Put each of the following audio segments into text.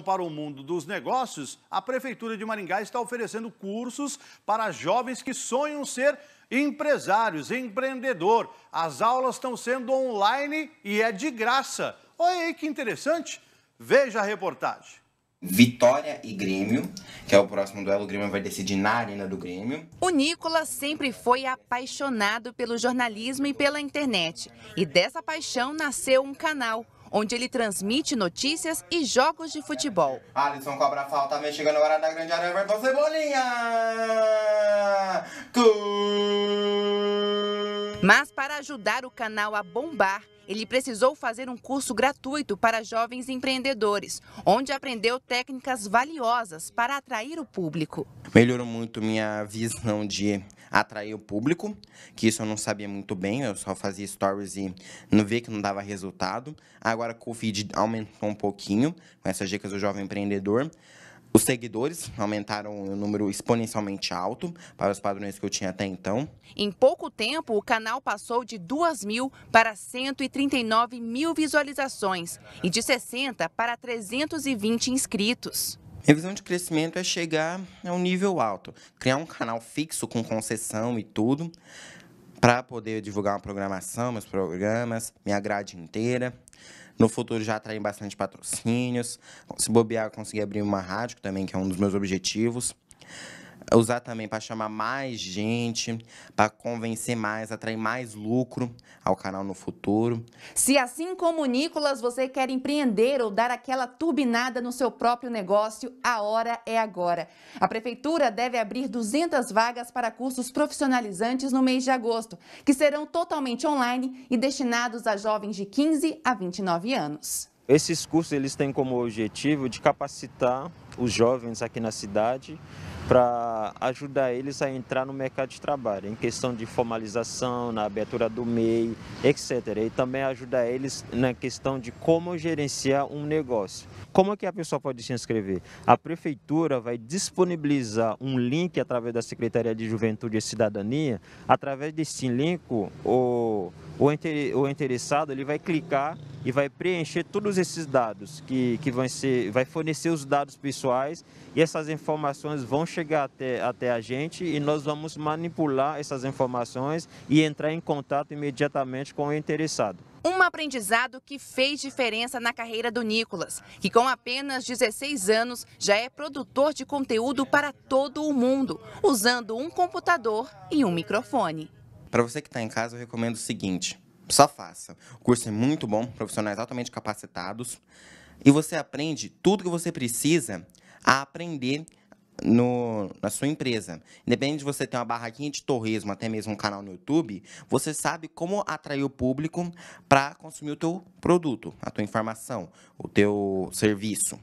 para o mundo dos negócios, a Prefeitura de Maringá está oferecendo cursos para jovens que sonham ser empresários, empreendedor. As aulas estão sendo online e é de graça. Olha aí que interessante. Veja a reportagem. Vitória e Grêmio, que é o próximo duelo, o Grêmio vai decidir na Arena do Grêmio. O Nicolas sempre foi apaixonado pelo jornalismo e pela internet. E dessa paixão nasceu um canal, onde ele transmite notícias e jogos de futebol. Alisson cobra a falta, vem chegando agora da grande área, Everton Cebolinha! Gol! Mas para ajudar o canal a bombar, ele precisou fazer um curso gratuito para jovens empreendedores, onde aprendeu técnicas valiosas para atrair o público. Melhorou muito minha visão de atrair o público, que isso eu não sabia muito bem, eu só fazia stories e não via que não dava resultado. Agora com o feed aumentou um pouquinho, com essas dicas do jovem empreendedor. Os seguidores aumentaram um número exponencialmente alto para os padrões que eu tinha até então. Em pouco tempo, o canal passou de 2 mil para 139 mil visualizações e de 60 para 320 inscritos. Minha visão de crescimento é chegar a um nível alto, criar um canal fixo com concessão e tudo, para poder divulgar uma programação, meus programas, minha grade inteira. No futuro já atrair bastante patrocínios. Se bobear, conseguir abrir uma rádio também, que é um dos meus objetivos usar também para chamar mais gente, para convencer mais, atrair mais lucro ao canal no futuro. Se assim como o Nicolas você quer empreender ou dar aquela turbinada no seu próprio negócio, a hora é agora. A prefeitura deve abrir 200 vagas para cursos profissionalizantes no mês de agosto, que serão totalmente online e destinados a jovens de 15 a 29 anos. Esses cursos eles têm como objetivo de capacitar os jovens aqui na cidade para ajudar eles a entrar no mercado de trabalho, em questão de formalização, na abertura do MEI, etc. E também ajudar eles na questão de como gerenciar um negócio. Como é que a pessoa pode se inscrever? A prefeitura vai disponibilizar um link através da Secretaria de Juventude e Cidadania. Através desse link, o, o, interessado ele vai clicar e vai preencher todos esses dados que, que vão ser, vai fornecer os dados pessoais pessoais e essas informações vão chegar até, até a gente e nós vamos manipular essas informações e entrar em contato imediatamente com o interessado. Um aprendizado que fez diferença na carreira do Nicolas, que com apenas 16 anos já é produtor de conteúdo para todo o mundo, usando um computador e um microfone. Para você que está em casa, eu recomendo o seguinte: só faça. O curso é muito bom, profissionais altamente capacitados. E você aprende tudo que você precisa a aprender no, na sua empresa. Independente de você ter uma barraquinha de torresmo, até mesmo um canal no YouTube, você sabe como atrair o público para consumir o teu produto, a tua informação, o teu serviço.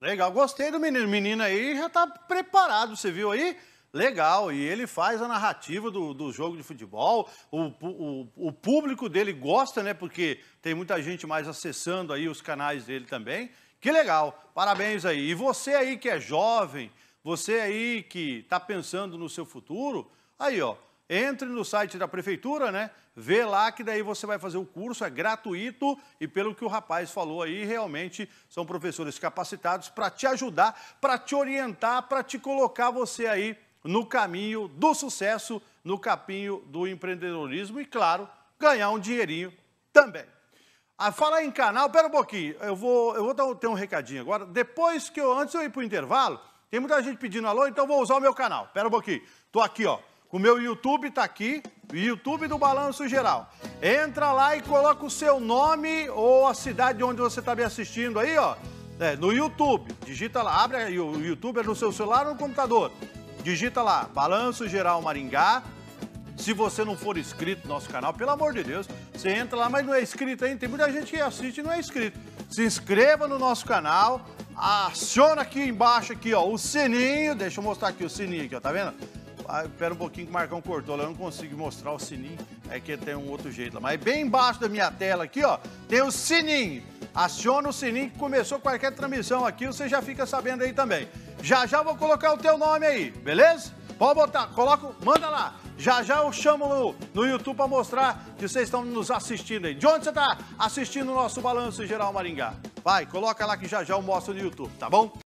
Legal, gostei do menino. O menino aí já está preparado, você viu aí? legal, e ele faz a narrativa do, do jogo de futebol, o, o, o público dele gosta, né? Porque tem muita gente mais acessando aí os canais dele também. Que legal, parabéns aí. E você aí que é jovem, você aí que está pensando no seu futuro, aí ó, entre no site da prefeitura, né? Vê lá que daí você vai fazer o curso, é gratuito e pelo que o rapaz falou aí, realmente são professores capacitados para te ajudar, para te orientar, para te colocar você aí no caminho do sucesso, no caminho do empreendedorismo e, claro, ganhar um dinheirinho também. Ah, falar em canal, pera um pouquinho, eu vou, eu vou dar ter um recadinho agora. Depois que eu, antes de eu ir para o intervalo, tem muita gente pedindo alô, então vou usar o meu canal. Pera um pouquinho, estou aqui, ó, o meu YouTube está aqui, YouTube do Balanço Geral. Entra lá e coloca o seu nome ou a cidade onde você está me assistindo aí, ó, é, no YouTube. Digita lá, abre o YouTube é no seu celular ou no computador. Digita lá, Balanço Geral Maringá. Se você não for inscrito no nosso canal, pelo amor de Deus, você entra lá, mas não é inscrito ainda. Tem muita gente que assiste e não é inscrito. Se inscreva no nosso canal, aciona aqui embaixo aqui, ó, o sininho. Deixa eu mostrar aqui o sininho aqui, ó, tá vendo? Ah, espera um pouquinho que o Marcão cortou, eu não consigo mostrar o sininho, é que tem um outro jeito lá. Mas bem embaixo da minha tela aqui, ó, tem o sininho. Aciona o sininho que começou qualquer transmissão aqui, você já fica sabendo aí também. Já já vou colocar o teu nome aí, beleza? Pode botar, coloca, manda lá. Já já eu chamo no, no YouTube para mostrar que vocês estão nos assistindo aí. De onde você está assistindo o nosso Balanço Geral Maringá? Vai, coloca lá que já já eu mostro no YouTube, tá bom?